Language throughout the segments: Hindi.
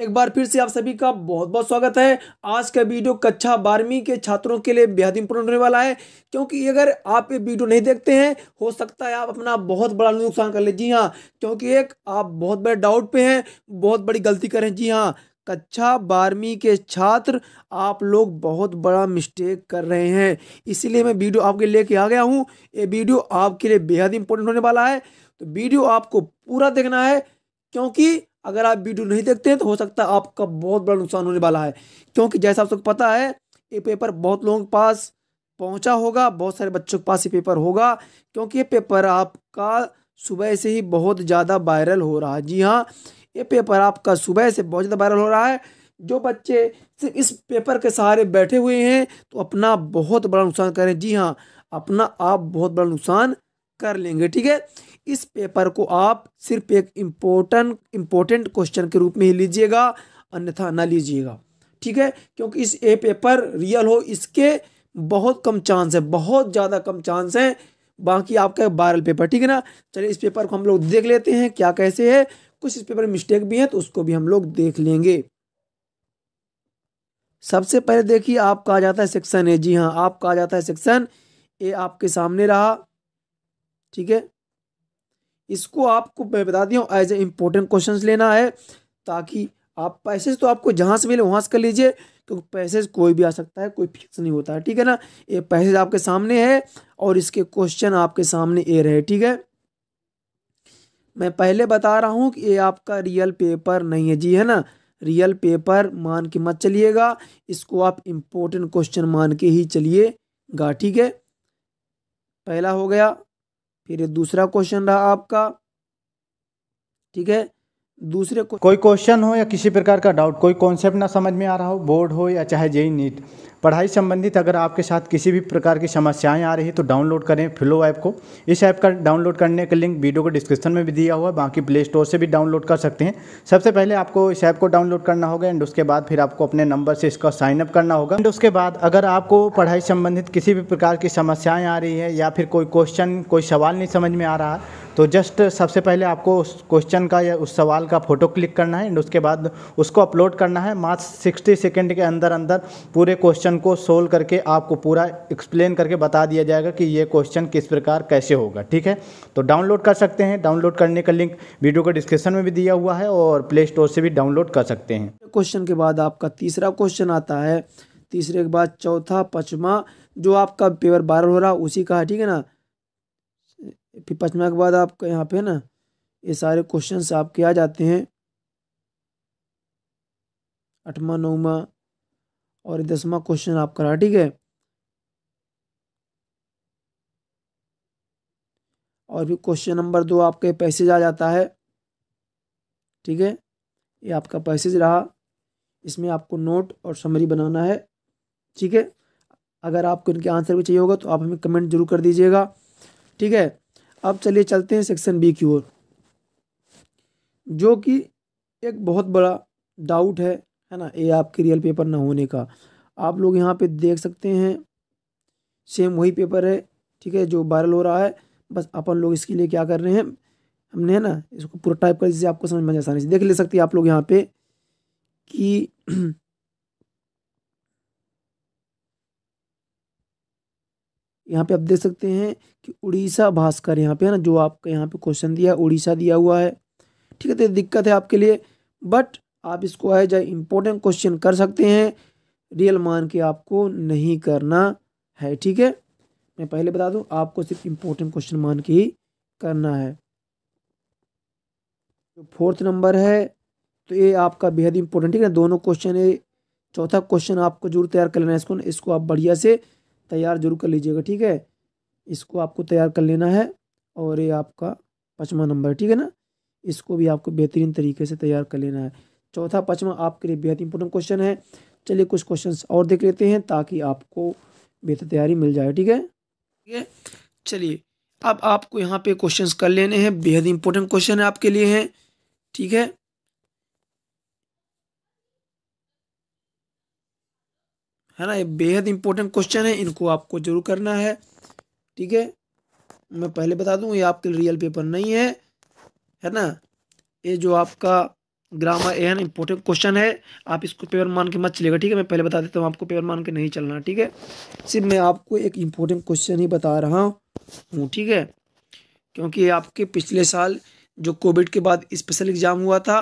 एक बार फिर से आप सभी का बहुत बहुत स्वागत है आज का वीडियो कक्षा बारहवीं के छात्रों के लिए बेहद इंपोर्टेंट होने वाला है क्योंकि अगर आप ये वीडियो नहीं देखते हैं हो सकता है आप अपना बहुत बड़ा नुकसान कर ले जी हाँ क्योंकि एक आप बहुत बड़े डाउट पे हैं बहुत बड़ी गलती करें जी हाँ कक्षा बारहवीं के छात्र आप लोग बहुत बड़ा मिस्टेक कर रहे हैं इसीलिए मैं वीडियो आपके लेके आ गया हूँ ये वीडियो आपके लिए बेहद इंपोर्टेंट होने वाला है तो वीडियो आपको पूरा देखना है क्योंकि अगर आप वीडियो नहीं देखते हैं तो हो सकता है आपका बहुत बड़ा नुकसान होने वाला है क्योंकि जैसा आप सबको पता है ये पेपर बहुत लोगों के पास पहुंचा होगा बहुत सारे बच्चों के पास ये पेपर होगा क्योंकि ये पेपर आपका सुबह से ही बहुत ज़्यादा वायरल हो रहा है जी हाँ ये पेपर आपका सुबह से बहुत ज़्यादा वायरल हो रहा है जो बच्चे सिर्फ इस पेपर के सहारे बैठे हुए हैं तो अपना बहुत बड़ा नुकसान करें जी हाँ अपना आप बहुत बड़ा नुकसान कर लेंगे ठीक है इस पेपर को आप सिर्फ एक इम्पोर्टेंट इम्पोर्टेंट क्वेश्चन के रूप में ही लीजिएगा अन्यथा ना लीजिएगा ठीक है क्योंकि इस ए पेपर रियल हो इसके बहुत कम चांस है बहुत ज़्यादा कम चांस है बाकी आपका बारल पेपर ठीक है ना चलिए इस पेपर को हम लोग देख लेते हैं क्या कैसे है कुछ इस पेपर में मिस्टेक भी हैं तो उसको भी हम लोग देख लेंगे सबसे पहले देखिए आपका आ जाता है सेक्शन ए जी हाँ आपका आ जाता है सेक्शन ए आपके सामने रहा ठीक है इसको आपको मैं बता दिया हूँ एज ए इम्पोर्टेंट क्वेश्चन लेना है ताकि आप पैसेज तो आपको जहाँ से मिले वहाँ से कर लीजिए क्योंकि पैसेज कोई भी आ सकता है कोई फिक्स नहीं होता है ठीक है ना ये पैसेज आपके सामने है और इसके क्वेश्चन आपके सामने ए रहे ठीक है मैं पहले बता रहा हूँ कि ये आपका रियल पेपर नहीं है जी है ना रियल पेपर मान के मत चलिएगा इसको आप इम्पोर्टेंट क्वेश्चन मान के ही चलिएगा ठीक है पहला हो गया फिर ये दूसरा क्वेश्चन रहा आपका ठीक है दूसरे को... कोई क्वेश्चन हो या किसी प्रकार का डाउट कोई कॉन्सेप्ट ना समझ में आ रहा हो बोर्ड हो या चाहे जेई नीट पढ़ाई संबंधित अगर आपके साथ किसी भी प्रकार की समस्याएं आ रही तो डाउनलोड करें फ्लो ऐप को इस ऐप का डाउनलोड करने का लिंक वीडियो को डिस्क्रिप्शन में भी दिया हुआ है बाकी प्ले स्टोर से भी डाउनलोड कर सकते हैं सबसे पहले आपको इस ऐप को डाउनलोड करना होगा एंड उसके बाद फिर आपको अपने नंबर से इसका साइनअप करना होगा एंड उसके बाद अगर आपको पढ़ाई संबंधित किसी भी प्रकार की समस्याएँ आ रही है या फिर कोई क्वेश्चन कोई सवाल नहीं समझ में आ रहा तो जस्ट सबसे पहले आपको उस क्वेश्चन का या उस सवाल का फ़ोटो क्लिक करना है एंड उसके बाद उसको अपलोड करना है मात्र सिक्सटी सेकेंड के अंदर अंदर पूरे क्वेश्चन क्वेश्चन को सोल्व करके आपको पूरा एक्सप्लेन करके बता दिया जाएगा कि ये क्वेश्चन किस प्रकार कैसे होगा ठीक है तो डाउनलोड कर सकते हैं डाउनलोड करने का लिंक वीडियो के डिस्क्रिप्शन में भी दिया हुआ है और प्ले स्टोर से भी डाउनलोड कर सकते हैं क्वेश्चन के बाद आपका तीसरा क्वेश्चन आता है तीसरे के बाद चौथा पचमा जो आपका पेपर बारह हो रहा उसी का है ठीक है ना फिर पचमा के बाद आपके यहाँ पे ना ये सारे क्वेश्चन आपके आ जाते हैं अठवा नौवा और दसवा क्वेश्चन आपका रहा ठीक है और भी क्वेश्चन नंबर दो आपके पैसेज आ जाता है ठीक है ये आपका पैसेज रहा इसमें आपको नोट और समरी बनाना है ठीक है अगर आपको इनके आंसर भी चाहिए होगा तो आप हमें कमेंट जरूर कर दीजिएगा ठीक है अब चलिए चलते हैं सेक्शन बी की ओर जो कि एक बहुत बड़ा डाउट है है ना ये आपके रियल पेपर ना होने का आप लोग यहाँ पे देख सकते हैं सेम वही पेपर है ठीक है जो वायरल हो रहा है बस अपन लोग इसके लिए क्या कर रहे हैं हमने है ना इसको पूरा टाइप कर जिससे आपको समझ में आसानी से देख ले सकते हैं आप लोग यहाँ पे कि यहाँ पे आप देख सकते हैं कि उड़ीसा भास्कर यहाँ पे है ना जो आपका यहाँ पे क्वेश्चन दिया उड़ीसा दिया हुआ है ठीक है तो दिक्कत है आपके लिए बट आप इसको है जो इम्पोर्टेंट क्वेश्चन कर सकते हैं रियल मान के आपको नहीं करना है ठीक है मैं पहले बता दूं आपको सिर्फ इम्पोर्टेंट क्वेश्चन मान के ही करना है जो फोर्थ नंबर है तो ये आपका बेहद इंपॉर्टेंट ठीक है दोनों क्वेश्चन है चौथा क्वेश्चन आपको जरूर तैयार कर लेना है इसको इसको आप बढ़िया से तैयार जरूर कर लीजिएगा ठीक है इसको आपको तैयार कर लेना है और ये आपका पचवा नंबर ठीक है ना इसको भी आपको बेहतरीन तरीके से तैयार कर लेना है चौथा पाँचवा आपके लिए बेहद इंपॉर्टेंट क्वेश्चन है चलिए कुछ क्वेश्चन और देख लेते हैं ताकि आपको बेहतर तैयारी मिल जाए ठीक है ठीक है चलिए अब आपको यहाँ पे क्वेश्चंस कर लेने हैं बेहद इंपॉर्टेंट क्वेश्चन है आपके लिए हैं ठीक है है ना ये बेहद इंपॉर्टेंट क्वेश्चन है इनको आपको जरूर करना है ठीक है मैं पहले बता दूं ये आपके रियल पेपर नहीं है है ना ये जो आपका ग्रामर एहन इंपॉर्टेंट क्वेश्चन है आप इसको पेपर मान के मत चलेगा ठीक है मैं पहले बता देता हूँ आपको पेपर मान के नहीं चलना ठीक है सिर्फ मैं आपको एक इम्पोर्टेंट क्वेश्चन ही बता रहा हूँ ठीक है क्योंकि आपके पिछले साल जो कोविड के बाद स्पेशल एग्ज़ाम हुआ था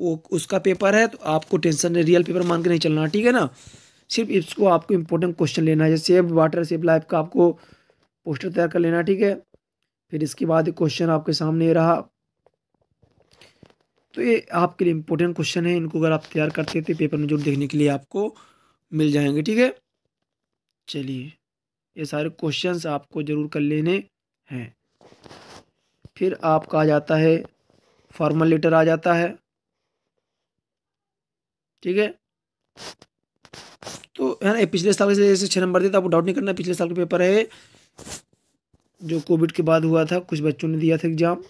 वो उसका पेपर है तो आपको टेंशन नहीं रियल पेपर मान के नहीं चलना ठीक है ना सिर्फ इसको आपको इम्पोर्टेंट क्वेश्चन लेना है जैसे वाटर सेफ लाइफ का आपको पोस्टर तैयार कर लेना ठीक है फिर इसके बाद क्वेश्चन आपके सामने रहा तो ये आपके लिए इम्पोर्टेंट क्वेश्चन है इनको अगर आप तैयार करते थे पेपर तो में जरूर देखने के लिए आपको मिल जाएंगे ठीक है चलिए ये सारे क्वेश्चंस आपको ज़रूर कर लेने हैं फिर आपका आ जाता है फॉर्मल लेटर आ जाता है ठीक है तो है ना पिछले साल से जैसे छः नंबर था आपको डाउट नहीं करना पिछले साल का पेपर है जो कोविड के बाद हुआ था कुछ बच्चों ने दिया था एग्ज़ाम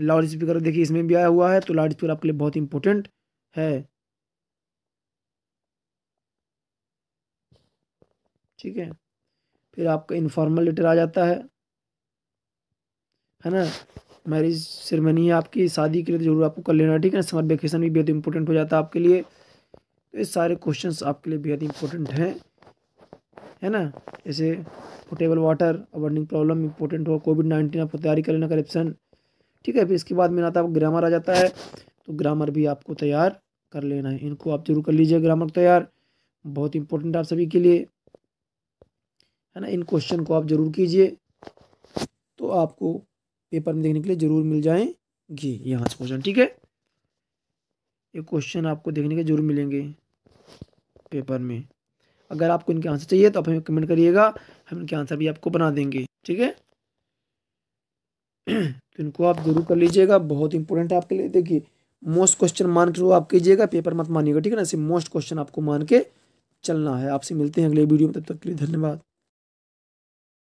लाउड स्पीकर देखिए इसमें भी आया हुआ है तो लाउड स्पीकर आपके लिए बहुत इंपॉर्टेंट है ठीक है फिर आपका इनफॉर्मल लेटर आ जाता है है ना मैरिज सेरेमनी है आपकी शादी के लिए तो जरूर आपको कर लेना ठीक है समर वेकेशन भी बेहद इंपॉर्टेंट हो जाता है आपके लिए तो ये सारे क्वेश्चन आपके लिए बेहद इंपॉर्टेंट हैं है ना जैसे पोटेबल वाटर अवर्निंग प्रॉब्लम इंपॉर्टेंट हो कोविड नाइन्टीन आपको तैयारी कर लेना करप्शन ठीक है फिर इसके बाद मेरा आता है ग्रामर आ जाता है तो ग्रामर भी आपको तैयार कर लेना है इनको आप जरूर कर लीजिए ग्रामर तैयार बहुत इंपॉर्टेंट आप सभी के लिए है ना इन क्वेश्चन को आप जरूर कीजिए तो आपको पेपर में देखने के लिए ज़रूर मिल जाएंगे यहाँ से क्वेश्चन ठीक है ये क्वेश्चन आपको देखने के जरूर मिलेंगे पेपर में अगर आपको इनके आंसर चाहिए तो आप हमें कमेंट करिएगा हम इनके आंसर भी आपको बना देंगे ठीक है तो इनको आप जरूर कर लीजिएगा बहुत इंपॉर्टेंट है आपके लिए देखिए मोस्ट क्वेश्चन मान के आप कीजिएगा पेपर मत मानिएगा ठीक है ना ऐसे मोस्ट क्वेश्चन आपको मान के चलना है आपसे मिलते हैं अगले वीडियो में तब तक के लिए धन्यवाद